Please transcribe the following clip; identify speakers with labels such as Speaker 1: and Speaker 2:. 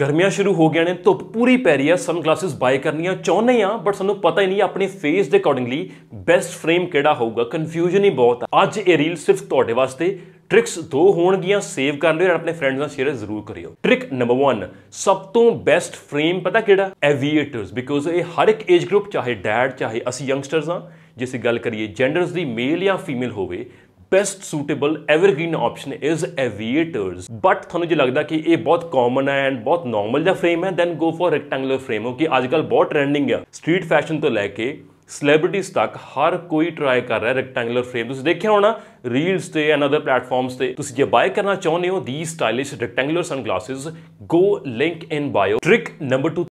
Speaker 1: ਗਰਮੀਆਂ ਸ਼ੁਰੂ ਹੋ ਗਿਆ ਨੇ ਧੁੱਪ ਪੂਰੀ ਪੈ ਰਹੀ ਆ ਸਨਗਲਾਸਸ ਬਾਈ ਕਰਨੀਆਂ ਚਾਹੁੰਦੇ ਆ ਬਟ ਸਾਨੂੰ ਪਤਾ ਹੀ ਨਹੀਂ ਆਪਣੇ ਫੇਸ ਦੇ ਅਕੋਰਡਿੰਗਲੀ ਬੈਸਟ ਫਰੇਮ ਕਿਹੜਾ ਹੋਊਗਾ ਕਨਫਿਊਜ਼ਨ ਹੀ ਬਹੁਤ ਆ ਅੱਜ ਇਹ ਰੀਲ ਸਿਰਫ ਤੁਹਾਡੇ ਵਾਸਤੇ ਟ੍ਰਿਕਸ ਦੋ ਹੋਣਗੀਆਂ ਸੇਵ ਕਰ ਲਿਓ ਔਰ ਆਪਣੇ ਫਰੈਂਡਸ ਨਾਲ ਸ਼ੇਅਰ ਜ਼ਰੂਰ ਕਰਿਓ ਟ੍ਰਿਕ ਨੰਬਰ 1 ਸਭ ਤੋਂ ਬੈਸਟ ਫਰੇਮ ਪਤਾ ਕਿਹੜਾ ਐਵੀਏਟਰਸ ਬਿਕੋਜ਼ ਇਹ ਹਰ ਇੱਕ ਏਜ ਗਰੁੱਪ ਚਾਹੇ ਡੈਡ ਚਾਹੇ ਅਸੀਂ ਯੰਗਸਟਰਸ ਆ ਜੇ ਗੱਲ ਕਰੀਏ ਜੈਂਡਰਸ ਦੀ ਮੇਲ ਜਾਂ ਫੀਮੇਲ ਹੋਵੇ best suitable evergreen option is aviators but ਤੁਹਾਨੂੰ ਜੇ ਲੱਗਦਾ ਕਿ ਇਹ ਬਹੁਤ ਕਾਮਨ ਹੈ ਐਂਡ ਬਹੁਤ ਨਾਰਮਲ ਜਿਹਾ ਫਰੇਮ ਹੈ then go for rectangular frame ਕਿ ਅੱਜਕੱਲ ਬਹੁਤ ਟ੍ਰੈਂਡਿੰਗ ਹੈ ਸਟਰੀਟ ਫੈਸ਼ਨ ਤੋਂ ਲੈ ਕੇ ਸੈਲੀਬ੍ਰਿਟੀਜ਼ ਤੱਕ ਹਰ ਕੋਈ ਟਰਾਈ ਕਰ ਰਿਹਾ ਰੈਕਟੈਂਗੂਲਰ ਫਰੇਮ ਤੁਸੀਂ ਦੇਖਿਆ ਹੋਣਾ ਰੀਲਸ ਤੇ ਐਂਡ ਅਦਰ ਪਲੇਟਫਾਰਮਸ ਤੇ ਤੁਸੀਂ ਜੇ ਬਾਏ ਕਰਨਾ ਚਾਹੁੰਦੇ ਹੋ ਦੀ stylish rectangular sunglasses go link in bio trick number 2